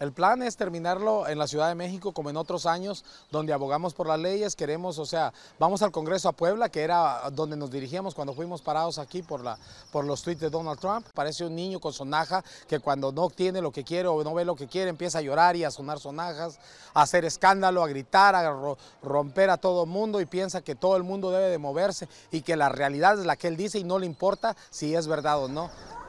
El plan es terminarlo en la Ciudad de México como en otros años, donde abogamos por las leyes, queremos, o sea, vamos al Congreso a Puebla, que era donde nos dirigíamos cuando fuimos parados aquí por, la, por los tweets de Donald Trump. Parece un niño con sonaja que cuando no obtiene lo que quiere o no ve lo que quiere empieza a llorar y a sonar sonajas, a hacer escándalo, a gritar, a romper a todo el mundo y piensa que todo el mundo debe de moverse y que la realidad es la que él dice y no le importa si es verdad o no.